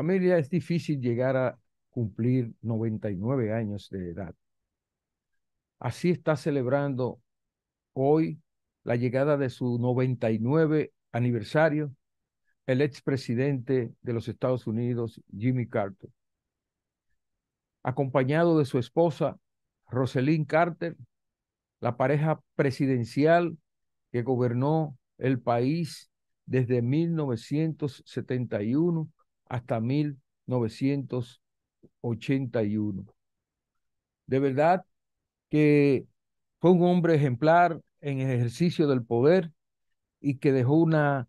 Familia, es difícil llegar a cumplir 99 años de edad. Así está celebrando hoy la llegada de su 99 aniversario el expresidente de los Estados Unidos, Jimmy Carter, acompañado de su esposa, Rosalind Carter, la pareja presidencial que gobernó el país desde 1971 hasta 1981. De verdad que fue un hombre ejemplar en el ejercicio del poder y que dejó una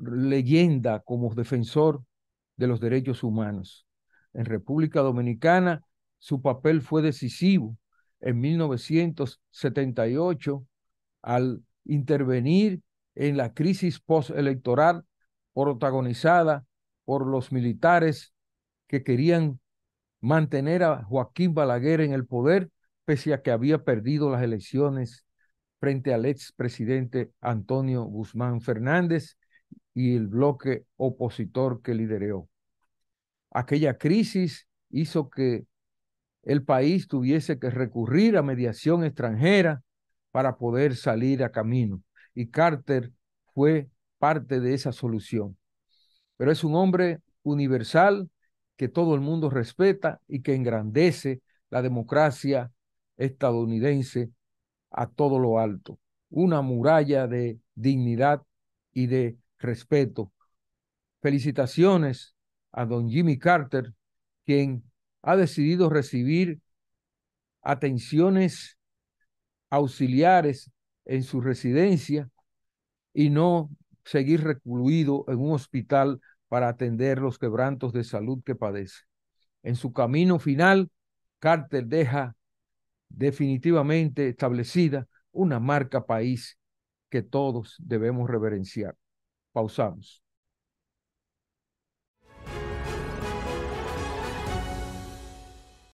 leyenda como defensor de los derechos humanos. En República Dominicana su papel fue decisivo en 1978 al intervenir en la crisis postelectoral protagonizada por los militares que querían mantener a Joaquín Balaguer en el poder, pese a que había perdido las elecciones frente al expresidente Antonio Guzmán Fernández y el bloque opositor que lideró. Aquella crisis hizo que el país tuviese que recurrir a mediación extranjera para poder salir a camino. Y Carter fue parte de esa solución pero es un hombre universal que todo el mundo respeta y que engrandece la democracia estadounidense a todo lo alto. Una muralla de dignidad y de respeto. Felicitaciones a don Jimmy Carter, quien ha decidido recibir atenciones auxiliares en su residencia y no seguir recluido en un hospital para atender los quebrantos de salud que padece. En su camino final, Carter deja definitivamente establecida una marca país que todos debemos reverenciar. Pausamos.